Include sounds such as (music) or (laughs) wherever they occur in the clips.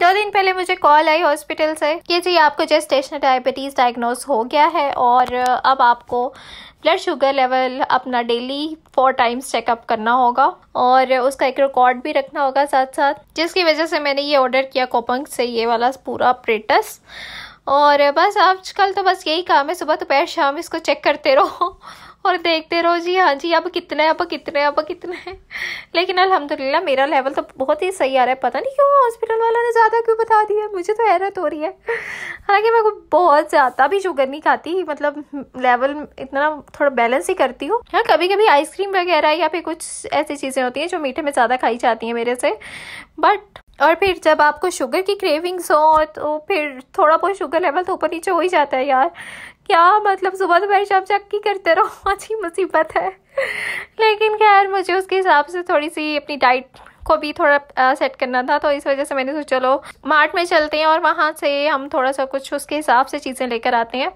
दो दिन पहले मुझे कॉल आई हॉस्पिटल से कि जी आपको जैसे स्टेशनरी डायबिटीज़ डायग्नोज हो गया है और अब आपको ब्लड शुगर लेवल अपना डेली फोर टाइम्स चेकअप करना होगा और उसका एक रिकॉर्ड भी रखना होगा साथ साथ जिसकी वजह से मैंने ये ऑर्डर किया कोपंग से ये वाला पूरा प्रेटस और बस आजकल तो बस यही काम है सुबह दोपहर शाम इसको चेक करते रहो और देखते रहो जी हाँ जी अब कितने अब कितने अब कितने हैं लेकिन अल्हम्दुलिल्लाह मेरा लेवल तो बहुत ही सही आ रहा है पता नहीं क्यों हॉस्पिटल वाला ने ज़्यादा क्यों बता दिया मुझे तो हैरत तो हो रही है हालांकि मैं को बहुत ज़्यादा भी शुगर नहीं खाती मतलब लेवल इतना थोड़ा बैलेंस ही करती हूँ हाँ कभी कभी आइसक्रीम वगैरह या फिर कुछ ऐसी चीज़ें होती हैं जो मीठे में ज़्यादा खाई जाती हैं मेरे से बट और फिर जब आपको शुगर की क्रेविंग्स हो तो फिर थोड़ा बहुत शुगर लेवल तो ऊपर नीचे हो ही जाता है यार क्या मतलब सुबह दोपहर शाम की करते रहो अच्छी (laughs) मुसीबत है लेकिन खैर मुझे उसके हिसाब से थोड़ी सी अपनी डाइट को भी थोड़ा सेट करना था तो इस वजह से मैंने सोचा चलो मार्ट में चलते हैं और वहाँ से हम थोड़ा सा कुछ उसके हिसाब से चीज़ें लेकर आते हैं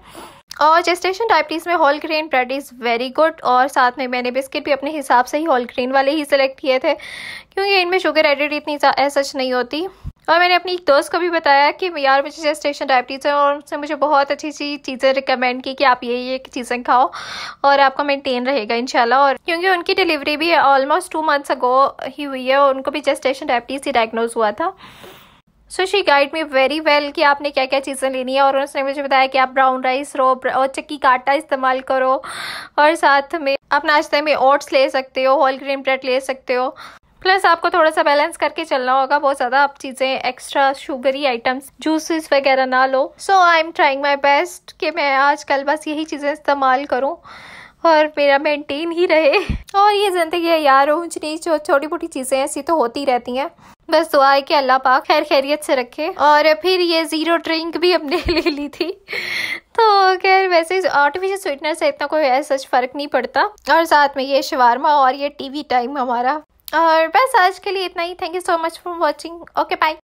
और जेस्टेशन डायबिटीज़ में whole grain bread is very good और साथ में मैंने बिस्किट भी अपने हिसाब से ही होल ग्रेन वाले ही सिलेक्ट किए थे क्योंकि इनमें शुगर एडिड इतनी सच नहीं होती और मैंने अपनी एक दोस्त को भी बताया कि यार मुझे जेस्टेशन डायबिटीज़ है और उसने मुझे बहुत अच्छी अच्छी चीज़ें रिकमेंड की कि आप ये ये चीज़ें खाओ और आपका मेनटेन रहेगा इनशाला और क्योंकि उनकी डिलीवरी भी ऑलमोस्ट टू मंथ्स अगो ही हुई है और उनको भी जेस्टेशन डायबिटीज़ ही डायग्नोज हुआ था so she guide me very well कि आपने क्या क्या चीज़ें लेनी है और उसने मुझे बताया कि आप ब्राउन राइस रो और चक्की का आटा इस्तेमाल करो और साथ में आप नाश्ते में ओट्स ले सकते हो होल ग्रीन ब्रेड ले सकते हो प्लस आपको थोड़ा सा बैलेंस करके चलना होगा बहुत ज़्यादा आप चीज़ें एक्स्ट्रा शुगरी आइटम्स जूसेस वगैरह ना लो so I am trying my best कि मैं कल बस यही चीज़ें इस्तेमाल करूँ और मेरा मेंटेन ही रहे और ये ज़िंदगी है यार ऊंच नीच और छोटी मोटी चीज़ें ऐसी तो होती रहती हैं बस दुआ है कि अल्लाह पाक खैर खैरियत से रखे और फिर ये ज़ीरो ड्रिंक भी हमने (laughs) ले ली थी तो खैर वैसे आर्टिफिशियल स्वीटनर से इतना कोई सच फ़र्क नहीं पड़ता और साथ में ये शवारमा और ये टीवी टाइम हमारा और बस आज के लिए इतना ही thank you so much for watching okay bye